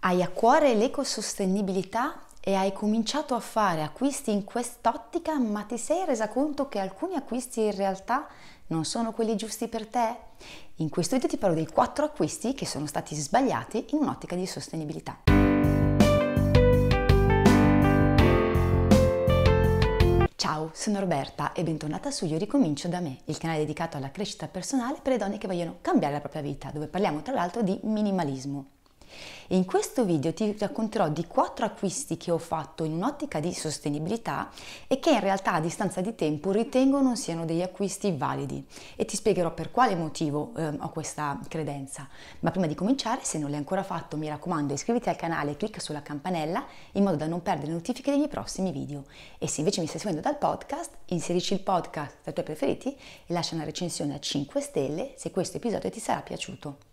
Hai a cuore l'ecosostenibilità e hai cominciato a fare acquisti in quest'ottica, ma ti sei resa conto che alcuni acquisti in realtà non sono quelli giusti per te? In questo video ti parlo dei 4 acquisti che sono stati sbagliati in un'ottica di sostenibilità. Ciao, sono Roberta e bentornata su Io Ricomincio da me, il canale dedicato alla crescita personale per le donne che vogliono cambiare la propria vita, dove parliamo tra l'altro di minimalismo in questo video ti racconterò di quattro acquisti che ho fatto in un'ottica di sostenibilità e che in realtà a distanza di tempo ritengo non siano degli acquisti validi e ti spiegherò per quale motivo eh, ho questa credenza. Ma prima di cominciare, se non l'hai ancora fatto, mi raccomando iscriviti al canale e clicca sulla campanella in modo da non perdere notifiche dei miei prossimi video. E se invece mi stai seguendo dal podcast, inserisci il podcast tra i tuoi preferiti e lascia una recensione a 5 stelle se questo episodio ti sarà piaciuto.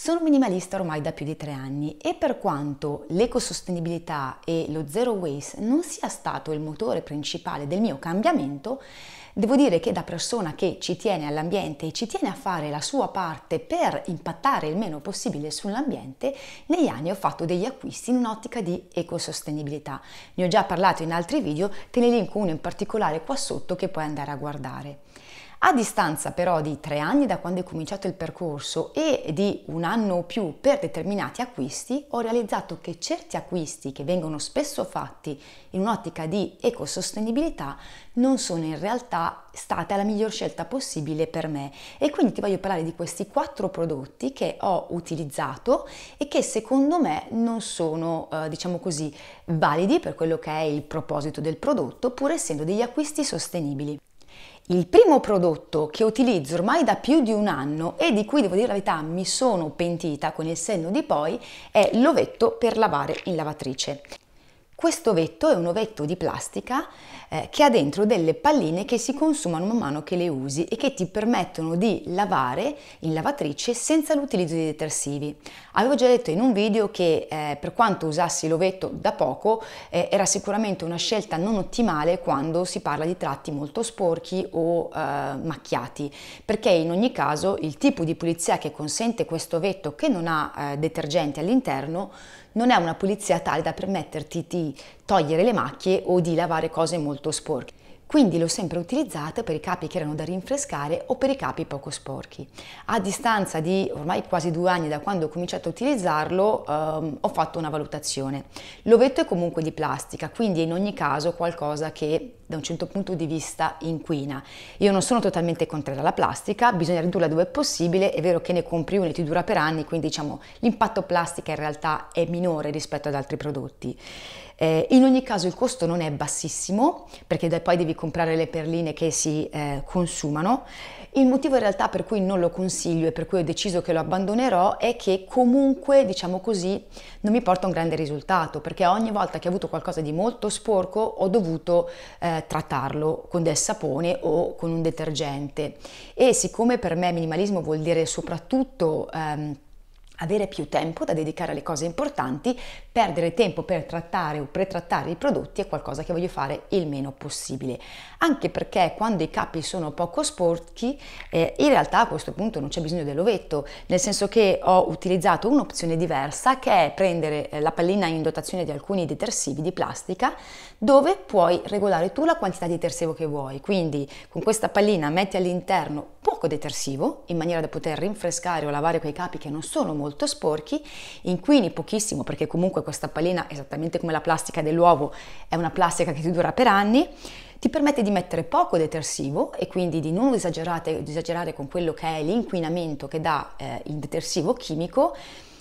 Sono minimalista ormai da più di tre anni e per quanto l'ecosostenibilità e lo zero waste non sia stato il motore principale del mio cambiamento, devo dire che da persona che ci tiene all'ambiente e ci tiene a fare la sua parte per impattare il meno possibile sull'ambiente, negli anni ho fatto degli acquisti in un'ottica di ecosostenibilità. Ne ho già parlato in altri video, te ne linko uno in particolare qua sotto che puoi andare a guardare. A distanza però di tre anni da quando è cominciato il percorso e di un anno o più per determinati acquisti, ho realizzato che certi acquisti che vengono spesso fatti in un'ottica di ecosostenibilità non sono in realtà stata la miglior scelta possibile per me e quindi ti voglio parlare di questi quattro prodotti che ho utilizzato e che secondo me non sono eh, diciamo così validi per quello che è il proposito del prodotto pur essendo degli acquisti sostenibili. Il primo prodotto che utilizzo ormai da più di un anno e di cui devo dire la verità mi sono pentita con il senno di poi è l'ovetto per lavare in lavatrice. Questo ovetto è un ovetto di plastica eh, che ha dentro delle palline che si consumano man mano che le usi e che ti permettono di lavare in lavatrice senza l'utilizzo di detersivi. Avevo già detto in un video che eh, per quanto usassi l'ovetto da poco eh, era sicuramente una scelta non ottimale quando si parla di tratti molto sporchi o eh, macchiati, perché in ogni caso il tipo di pulizia che consente questo ovetto che non ha eh, detergenti all'interno non è una pulizia tale da permetterti di togliere le macchie o di lavare cose molto sporche quindi l'ho sempre utilizzata per i capi che erano da rinfrescare o per i capi poco sporchi. A distanza di ormai quasi due anni da quando ho cominciato a utilizzarlo ehm, ho fatto una valutazione. L'ovetto è comunque di plastica, quindi in ogni caso qualcosa che da un certo punto di vista inquina. Io non sono totalmente contraria alla plastica, bisogna ridurla dove è possibile, è vero che ne compri uno e ti dura per anni, quindi diciamo l'impatto plastica in realtà è minore rispetto ad altri prodotti. Eh, in ogni caso il costo non è bassissimo perché poi devi comprare le perline che si eh, consumano. Il motivo in realtà per cui non lo consiglio e per cui ho deciso che lo abbandonerò è che comunque, diciamo così, non mi porta un grande risultato perché ogni volta che ho avuto qualcosa di molto sporco ho dovuto eh, trattarlo con del sapone o con un detergente. E siccome per me minimalismo vuol dire soprattutto... Ehm, avere più tempo da dedicare alle cose importanti, perdere tempo per trattare o pretrattare i prodotti è qualcosa che voglio fare il meno possibile. Anche perché quando i capi sono poco sporchi, eh, in realtà a questo punto non c'è bisogno dell'ovetto, nel senso che ho utilizzato un'opzione diversa che è prendere eh, la pallina in dotazione di alcuni detersivi di plastica dove puoi regolare tu la quantità di detersivo che vuoi. Quindi con questa pallina metti all'interno poco detersivo in maniera da poter rinfrescare o lavare quei capi che non sono molto molto sporchi, inquini pochissimo perché comunque questa pallina, esattamente come la plastica dell'uovo, è una plastica che ti dura per anni, ti permette di mettere poco detersivo e quindi di non esagerare, esagerare con quello che è l'inquinamento che dà eh, il detersivo chimico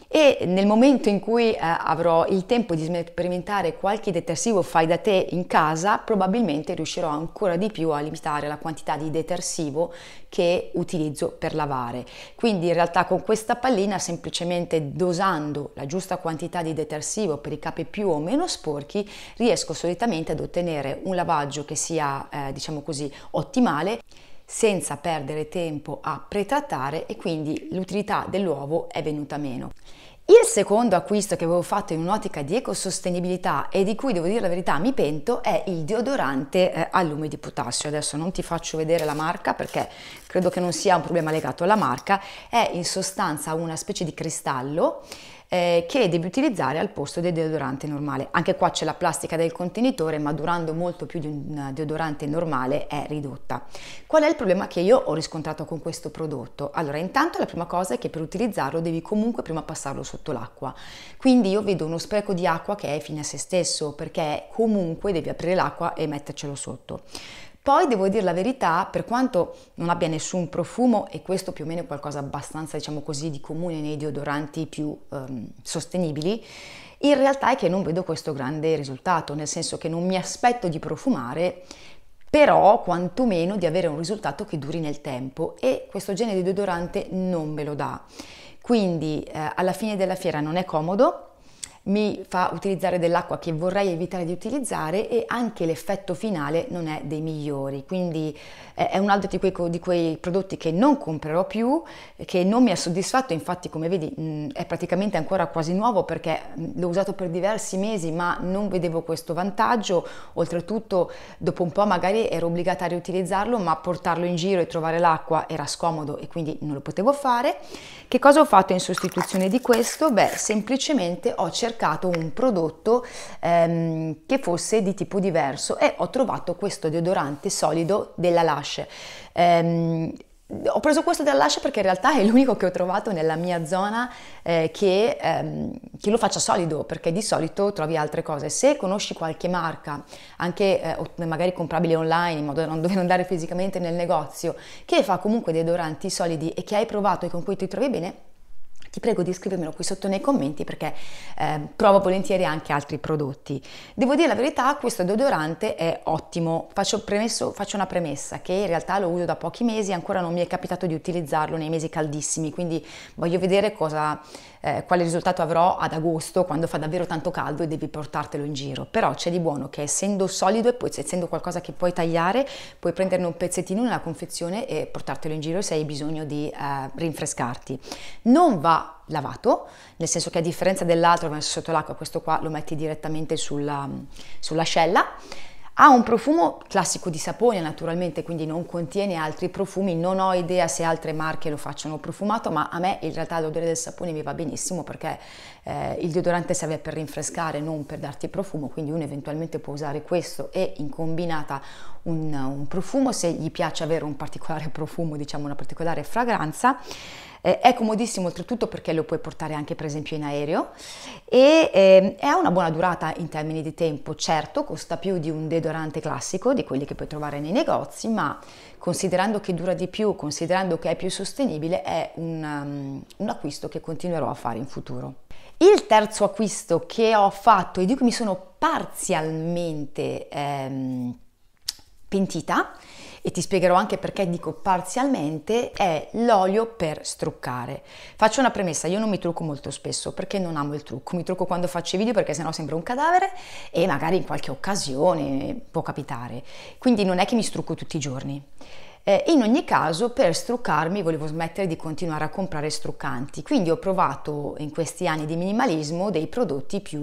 e nel momento in cui eh, avrò il tempo di sperimentare qualche detersivo fai da te in casa, probabilmente riuscirò ancora di più a limitare la quantità di detersivo che utilizzo per lavare. Quindi in realtà con questa pallina semplicemente dosando la giusta quantità di detersivo per i capi più o meno sporchi, riesco solitamente ad ottenere un lavaggio che sia eh, diciamo così ottimale senza perdere tempo a pretrattare e quindi l'utilità dell'uovo è venuta meno. Il secondo acquisto che avevo fatto in un'ottica di ecosostenibilità e di cui devo dire la verità mi pento è il deodorante eh, all'ume di potassio. Adesso non ti faccio vedere la marca perché credo che non sia un problema legato alla marca, è in sostanza una specie di cristallo eh, che devi utilizzare al posto del deodorante normale. Anche qua c'è la plastica del contenitore, ma durando molto più di un eh, deodorante normale è ridotta. Qual è il problema che io ho riscontrato con questo prodotto? Allora, intanto la prima cosa è che per utilizzarlo devi comunque prima passarlo sotto l'acqua. Quindi io vedo uno spreco di acqua che è fine a se stesso, perché comunque devi aprire l'acqua e mettercelo sotto. Poi devo dire la verità, per quanto non abbia nessun profumo, e questo più o meno è qualcosa abbastanza, diciamo così, di comune nei deodoranti più ehm, sostenibili, in realtà è che non vedo questo grande risultato, nel senso che non mi aspetto di profumare, però quantomeno di avere un risultato che duri nel tempo e questo genere di deodorante non me lo dà. Quindi eh, alla fine della fiera non è comodo, mi fa utilizzare dell'acqua che vorrei evitare di utilizzare e anche l'effetto finale non è dei migliori, quindi eh, è un altro di quei, di quei prodotti che non comprerò più, che non mi ha soddisfatto, infatti come vedi mm, è praticamente ancora quasi nuovo perché mm, l'ho usato per diversi mesi ma non vedevo questo vantaggio, oltretutto dopo un po' magari ero obbligata a riutilizzarlo ma portarlo in giro e trovare l'acqua era scomodo e quindi non lo potevo fare. Che cosa ho fatto in sostituzione di questo? Beh, semplicemente ho cercato cercato un prodotto ehm, che fosse di tipo diverso e ho trovato questo deodorante solido della Lush. Ehm, ho preso questo della Lush perché in realtà è l'unico che ho trovato nella mia zona eh, che, ehm, che, lo faccia solido, perché di solito trovi altre cose. Se conosci qualche marca, anche eh, magari comprabile online, in modo da non dover andare fisicamente nel negozio, che fa comunque deodoranti solidi e che hai provato e con cui ti trovi bene, ti prego di scrivermelo qui sotto nei commenti perché eh, provo volentieri anche altri prodotti. Devo dire la verità, questo deodorante è ottimo. Faccio, premesso, faccio una premessa che in realtà lo uso da pochi mesi, ancora non mi è capitato di utilizzarlo nei mesi caldissimi, quindi voglio vedere cosa, eh, quale risultato avrò ad agosto quando fa davvero tanto caldo e devi portartelo in giro. Però c'è di buono che essendo solido e poi essendo qualcosa che puoi tagliare, puoi prenderne un pezzettino nella confezione e portartelo in giro se hai bisogno di eh, rinfrescarti. Non va lavato, nel senso che a differenza dell'altro che ho messo sotto l'acqua, questo qua lo metti direttamente sulla, mm, sull'ascella. Ha un profumo classico di sapone naturalmente, quindi non contiene altri profumi, non ho idea se altre marche lo facciano profumato, ma a me in realtà l'odore del sapone mi va benissimo perché eh, il deodorante serve per rinfrescare, non per darti profumo, quindi uno eventualmente può usare questo e in combinata un, un profumo se gli piace avere un particolare profumo, diciamo una particolare fragranza. Eh, è comodissimo oltretutto perché lo puoi portare anche per esempio in aereo e eh, ha una buona durata in termini di tempo, certo costa più di un deodorante classico, di quelli che puoi trovare nei negozi, ma considerando che dura di più, considerando che è più sostenibile, è un, um, un acquisto che continuerò a fare in futuro. Il terzo acquisto che ho fatto e di cui mi sono parzialmente ehm, pentita, e ti spiegherò anche perché dico parzialmente, è l'olio per struccare. Faccio una premessa, io non mi trucco molto spesso perché non amo il trucco, mi trucco quando faccio i video perché sennò sembra un cadavere e magari in qualche occasione può capitare, quindi non è che mi strucco tutti i giorni. Eh, in ogni caso per struccarmi volevo smettere di continuare a comprare struccanti, quindi ho provato in questi anni di minimalismo dei prodotti più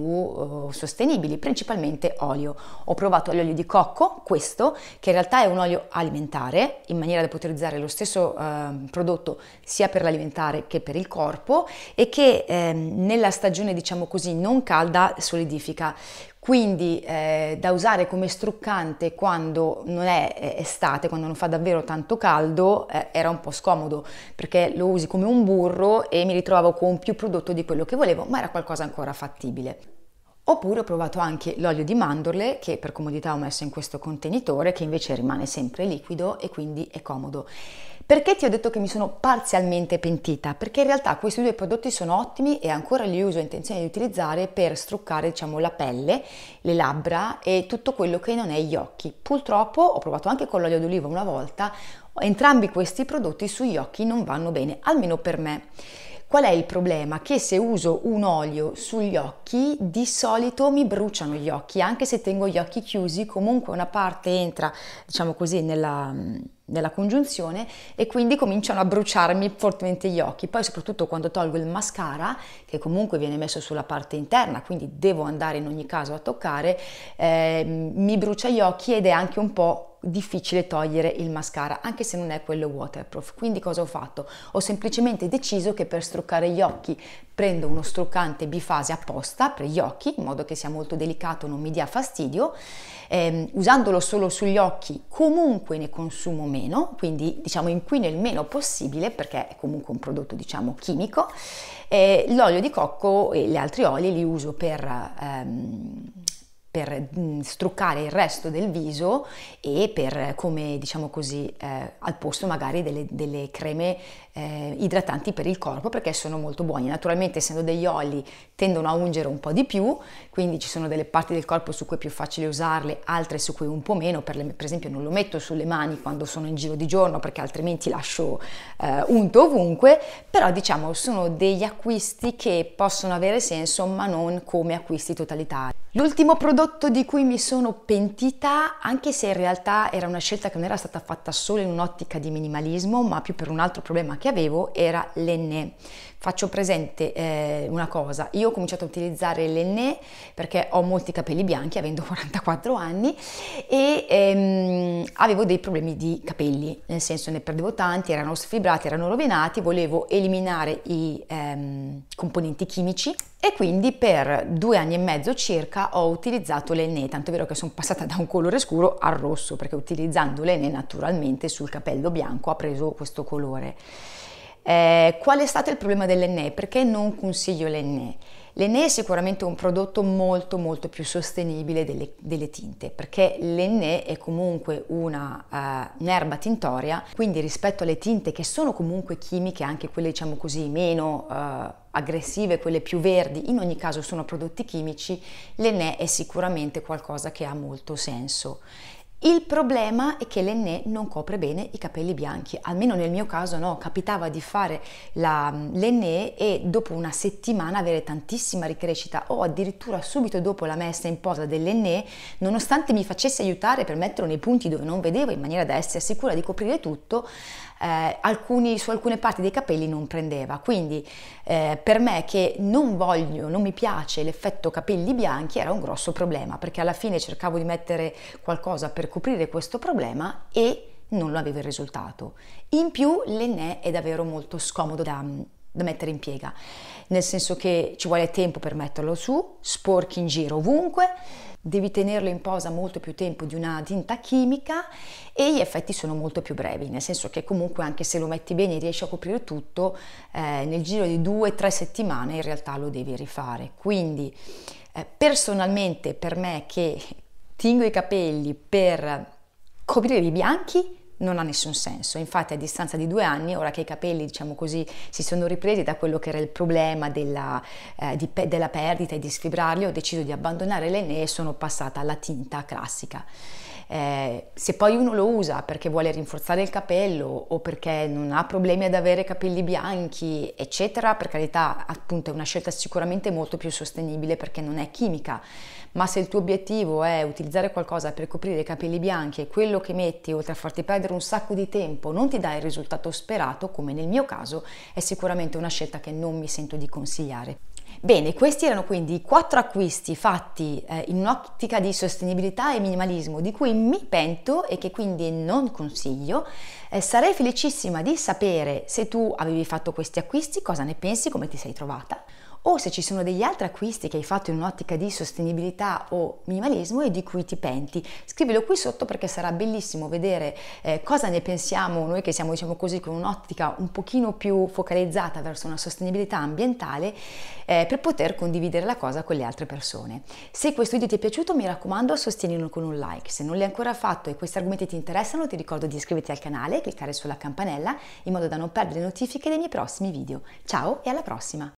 eh, sostenibili, principalmente olio. Ho provato l'olio di cocco, questo, che in realtà è un olio alimentare, in maniera da poter usare lo stesso eh, prodotto sia per l'alimentare che per il corpo e che ehm, nella stagione diciamo così non calda solidifica quindi eh, da usare come struccante quando non è estate, quando non fa davvero tanto caldo, eh, era un po' scomodo perché lo usi come un burro e mi ritrovavo con più prodotto di quello che volevo, ma era qualcosa ancora fattibile. Oppure ho provato anche l'olio di mandorle che per comodità ho messo in questo contenitore che invece rimane sempre liquido e quindi è comodo. Perché ti ho detto che mi sono parzialmente pentita? Perché in realtà questi due prodotti sono ottimi e ancora li uso, ho intenzione di utilizzare per struccare diciamo, la pelle, le labbra e tutto quello che non è gli occhi. Purtroppo ho provato anche con l'olio d'oliva una volta, entrambi questi prodotti sugli occhi non vanno bene, almeno per me. Qual è il problema? Che se uso un olio sugli occhi di solito mi bruciano gli occhi, anche se tengo gli occhi chiusi, comunque una parte entra, diciamo così, nella, nella congiunzione e quindi cominciano a bruciarmi fortemente gli occhi. Poi soprattutto quando tolgo il mascara, che comunque viene messo sulla parte interna, quindi devo andare in ogni caso a toccare, eh, mi brucia gli occhi ed è anche un po' difficile togliere il mascara anche se non è quello waterproof quindi cosa ho fatto ho semplicemente deciso che per struccare gli occhi prendo uno struccante bifase apposta per gli occhi in modo che sia molto delicato non mi dia fastidio eh, usandolo solo sugli occhi comunque ne consumo meno quindi diciamo inquino il meno possibile perché è comunque un prodotto diciamo chimico eh, l'olio di cocco e gli altri oli li uso per ehm, per mm, struccare il resto del viso e per come diciamo così eh, al posto magari delle, delle creme eh, idratanti per il corpo perché sono molto buoni. Naturalmente essendo degli oli tendono a ungere un po' di più, quindi ci sono delle parti del corpo su cui è più facile usarle, altre su cui un po' meno, per, le, per esempio non lo metto sulle mani quando sono in giro di giorno perché altrimenti lascio eh, unto ovunque, però diciamo sono degli acquisti che possono avere senso ma non come acquisti totalitari. L'ultimo prodotto di cui mi sono pentita, anche se in realtà era una scelta che non era stata fatta solo in un'ottica di minimalismo, ma più per un altro problema che che avevo era l'enne faccio presente eh, una cosa, io ho cominciato a utilizzare l'enne perché ho molti capelli bianchi avendo 44 anni e ehm, avevo dei problemi di capelli, nel senso ne perdevo tanti, erano sfibrati, erano rovinati, volevo eliminare i ehm, componenti chimici e quindi per due anni e mezzo circa ho utilizzato l'enne, tanto è vero che sono passata da un colore scuro al rosso perché utilizzando l'enne naturalmente sul capello bianco ha preso questo colore. Eh, qual è stato il problema dell'Enne? Perché non consiglio l'Enne? L'Enne è sicuramente un prodotto molto molto più sostenibile delle, delle tinte, perché l'Enne è comunque una, uh, un'erba tintoria, quindi rispetto alle tinte che sono comunque chimiche, anche quelle diciamo così meno... Uh, aggressive, quelle più verdi, in ogni caso sono prodotti chimici, l'Enè è sicuramente qualcosa che ha molto senso il problema è che l'enne non copre bene i capelli bianchi, almeno nel mio caso no, capitava di fare la, l'enne e dopo una settimana avere tantissima ricrescita o addirittura subito dopo la messa in posa dell'enne, nonostante mi facesse aiutare per metterlo nei punti dove non vedevo in maniera da essere sicura di coprire tutto, eh, alcuni, su alcune parti dei capelli non prendeva. Quindi eh, per me che non voglio, non mi piace l'effetto capelli bianchi era un grosso problema perché alla fine cercavo di mettere qualcosa per coprire questo problema e non lo avevo il risultato. In più l'Enè è davvero molto scomodo da, da mettere in piega, nel senso che ci vuole tempo per metterlo su, sporchi in giro ovunque, devi tenerlo in posa molto più tempo di una tinta chimica e gli effetti sono molto più brevi, nel senso che comunque anche se lo metti bene e riesci a coprire tutto, eh, nel giro di due o tre settimane in realtà lo devi rifare. Quindi eh, personalmente per me che tingo i capelli per coprire i bianchi, non ha nessun senso. Infatti a distanza di due anni, ora che i capelli, diciamo così, si sono ripresi da quello che era il problema della, eh, di, della perdita e di sfibrarli, ho deciso di abbandonare l'ene e sono passata alla tinta classica. Eh, se poi uno lo usa perché vuole rinforzare il capello o perché non ha problemi ad avere capelli bianchi, eccetera, per carità, appunto è una scelta sicuramente molto più sostenibile perché non è chimica, ma se il tuo obiettivo è utilizzare qualcosa per coprire i capelli bianchi e quello che metti, oltre a farti perdere un sacco di tempo, non ti dà il risultato sperato, come nel mio caso, è sicuramente una scelta che non mi sento di consigliare. Bene, questi erano quindi i quattro acquisti fatti eh, in un'ottica di sostenibilità e minimalismo di cui mi pento e che quindi non consiglio. Eh, sarei felicissima di sapere se tu avevi fatto questi acquisti, cosa ne pensi, come ti sei trovata o se ci sono degli altri acquisti che hai fatto in un'ottica di sostenibilità o minimalismo e di cui ti penti. Scrivilo qui sotto perché sarà bellissimo vedere eh, cosa ne pensiamo noi che siamo diciamo così con un'ottica un pochino più focalizzata verso una sostenibilità ambientale eh, per poter condividere la cosa con le altre persone. Se questo video ti è piaciuto mi raccomando sostienilo con un like, se non l'hai ancora fatto e questi argomenti ti interessano ti ricordo di iscriverti al canale e cliccare sulla campanella in modo da non perdere le notifiche dei miei prossimi video. Ciao e alla prossima!